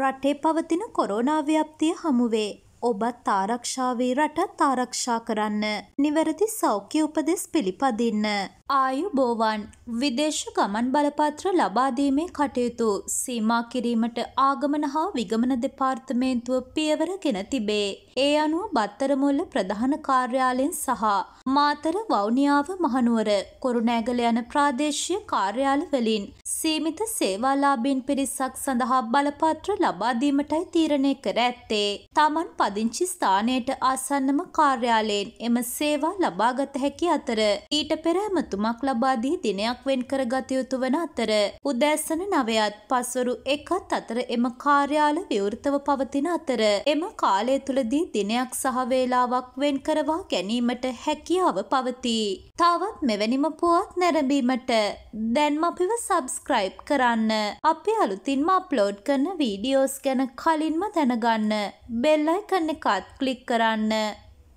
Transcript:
රටේ පවතින කොරෝනා ව්‍යාප්තිය හමුවේ. ඔබත් ආරක්ෂාවී රටත් ආරක්ෂා කරන්න. නිවැරදි සෞඛ්‍ය උපදෙස් පිළිපදින්න. ආයුබෝවන් විදේශ ගමන් බලපත්‍ර ලබාදීමේ කටයුතු සීමා කිරීමට ආගමන හා විගමන දෙපාර්තමේන්තුව පියවර ගෙන තිබේ. ඒ අනුව බත්තරමුල්ල ප්‍රධාන කාර්යාලයෙන් සහ මාතර වෞනියාව මහනුවර කොරුණෑගල යන ප්‍රාදේශීය කාර්යාලවලින් සීමිත සේවාලාභීන් පිරිසක් සඳහා බලපත්‍ර ලබාදීමටයි තීරණය කර ඇත්තේ. තමන් පදිංචි ස්ථානයට ආසන්නම කාර්යාලයෙන් එම සේවා ලබාගත හැකි අතර ඊට පෙර ඇමතු පැවැත්තුමක් ලබාදී දිනයක් වෙන් කර ගත යුතු වන අතර උදෑසන නවයත් පස්වරු එකත් අතර එම කාර්යාල විවෘතව පවතින අතර එම කාලය තුළදී දිනයක් සහ වේලාවක් වෙන් කරවා ගැනීමට හැකියාව පවතී. තවත් මෙවැනිම පුවත් නැරඹීමට දැන්ම අපිව සබස්ක්‍රයිබ් කරන්න අපි අලුතින්ම අප්ලෝඩ් කරන වීඩියෝස් ගැන කලින්ම දැනගන්න බෙල්ලයි කන්න එකත් කලික් කරන්න